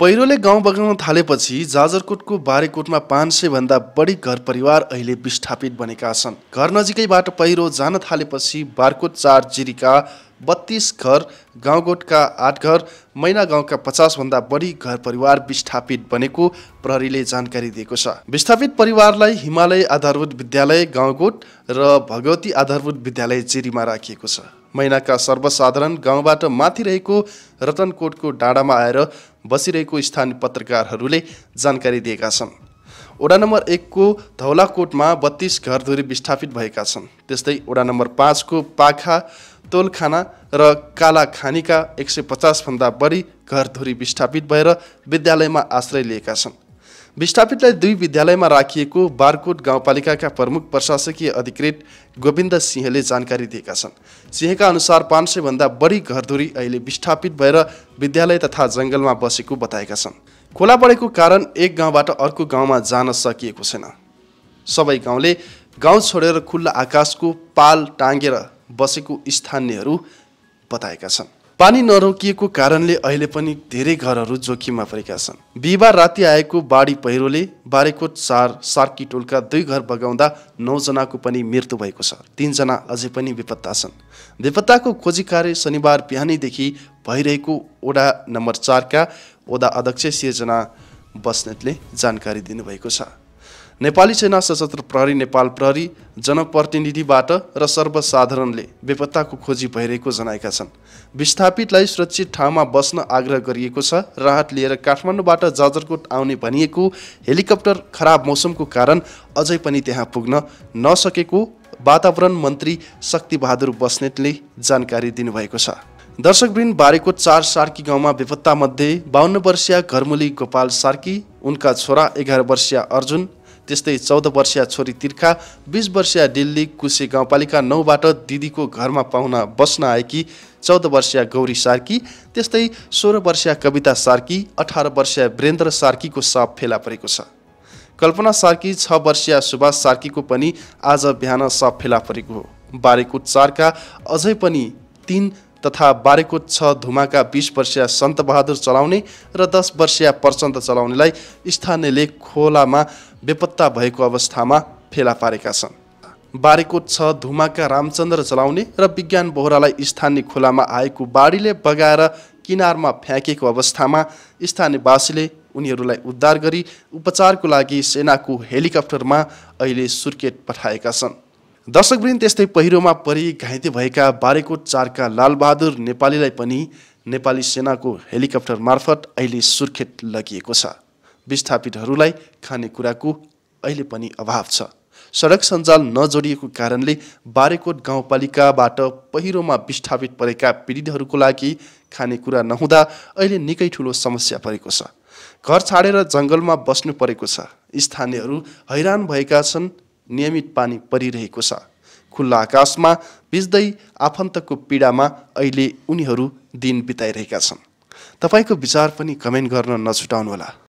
पहिरोले गाउँ बगाउन थालेपछि जाजरकोटको बारेकोटमा पाँच भन्दा बढी घर परिवार अहिले विस्थापित बनेका छन् घर नजिकैबाट पहिरो जान थालेपछि बारकोट चार जिरीका बत्तीस घर गाउँगोठका आठ घर मैना गाउँका पचासभन्दा बढी घर परिवार विस्थापित बनेको प्रहरीले जानकारी दिएको छ विस्थापित परिवारलाई हिमालय आधारभूत विद्यालय गाउँगोठ र भगवती आधारभूत विद्यालय जेरीमा राखिएको छ मैनाका सर्वसाधारण गाउँबाट माथि रहेको रतनकोटको डाँडामा आएर बसिरहेको स्थानीय पत्रकारहरूले जानकारी दिएका छन् ओडा नम्बर एकको धौलाकोटमा घर दूरी विस्थापित भएका छन् त्यस्तै ओडा नम्बर पाँचको पाखा तोलखाना र कालाखानीका एक सय पचासभन्दा बढी घरधुरी विस्थापित भएर विद्यालयमा आश्रय लिएका छन् विस्थापितलाई दुई विद्यालयमा राखिएको बारकोट गाउँपालिकाका प्रमुख प्रशासकीय अधिकृत गोविन्द सिंहले जानकारी दिएका छन् सिंहका अनुसार पाँच सयभन्दा बढी घरधुरी अहिले विस्थापित भएर विद्यालय तथा जङ्गलमा बसेको बताएका छन् खोला बढेको कारण एक गाउँबाट अर्को गाउँमा जान सकिएको छैन सबै गाउँले गाउँ छोडेर खुल्ला आकाशको पाल टाँगेर बसेको स्थानीयहरू बताएका छन् पानी नरोकिएको कारणले अहिले पनि धेरै घरहरू जोखिममा परेका छन् बिहिबार राति आएको बाढी पहिरोले बारेकोट चार सार्की टोलका दुई घर बगाउँदा नौजनाको पनि मृत्यु भएको छ तिनजना अझै पनि बेपत्ता छन् बेपत्ताको खोजी कार्य शनिबार बिहानैदेखि भइरहेको ओडा नम्बर चारका ओडा अध्यक्ष सिर्जना बस्नेतले जानकारी दिनुभएको छ नेपाली सेना सशस्त्र प्रहरी नेपाल प्रहरी जनप्रतिनिधिबाट र सर्वसाधारणले बेपत्ताको खोजी भइरहेको जनाएका छन् विस्थापितलाई सुरक्षित ठाउँमा बस्न आग्रह गरिएको छ राहत लिएर काठमाडौँबाट जाजरकोट आउने भनिएको हेलिकप्टर खराब मौसमको कारण अझै पनि त्यहाँ पुग्न नसकेको वातावरण मन्त्री शक्तिबहादुर बस्नेतले जानकारी दिनुभएको छ दर्शकवृन्द बारेको चार सार्की गाउँमा बेपत्तामध्ये बाहन्न वर्षीय घरमुली गोपाल सार्की उनका छोरा एघार वर्षीय अर्जुन त्यस्तै चौध वर्षीय छोरी तिर्खा बिस वर्षीय दिल्ली कुसे गाउँपालिका नौबाट दिदीको घरमा पाहुना बस्न आएकी चौध वर्षीय गौरी सार्की त्यस्तै सोह्र वर्षीय कविता सार्की अठार वर्षीय वीरेन्द्र सार्कीको साप फेला परेको छ कल्पना सार्की छ वर्षीय सुभाष सार्कीको पनि आज बिहान सप फेला परेको हो बारेको चारका अझै पनि तिन तथा बारेकोट छ धुमाका बिस वर्षीय सन्तबहादुर चलाउने र दस वर्षीय प्रचण्ड चलाउनेलाई स्थानीयले खोलामा बेपत्ता भएको अवस्थामा फेला पारेका छन् बारेकोट छ धुमाका रामचन्द्र चलाउने र विज्ञान बोहरालाई स्थानीय खोलामा आएको बाढीले बगाएर किनारमा फ्याँकेको अवस्थामा स्थानीयवासीले उनीहरूलाई उद्धार गरी उपचारको लागि सेनाको हेलिकप्टरमा अहिले सुर्खेत पठाएका छन् दर्शकवृन्द त्यस्तै पहिरोमा परि घाइते भएका बारेकोट चारका लालबहादुर नेपालीलाई पनि नेपाली सेनाको हेलिकप्टर मार्फत अहिले सुर्खेत लगिएको छ विस्थापितहरूलाई खानेकुराको अहिले पनि अभाव छ सडक सञ्जाल नजोडिएको कारणले बारेकोट गाउँपालिकाबाट पहिरोमा विस्थापित परेका पीडितहरूको लागि खानेकुरा नहुँदा अहिले निकै ठुलो समस्या परेको छ घर छाडेर जङ्गलमा बस्नु परेको छ स्थानीयहरू हैरान भएका छन् नियमित पानी परिरहेको छ खुल्ला आकाशमा बिच्दै आफन्तको पीडामा अहिले उनीहरू दिन बिताइरहेका छन् तपाईँको विचार पनि कमेन्ट गर्न नछुटाउनुहोला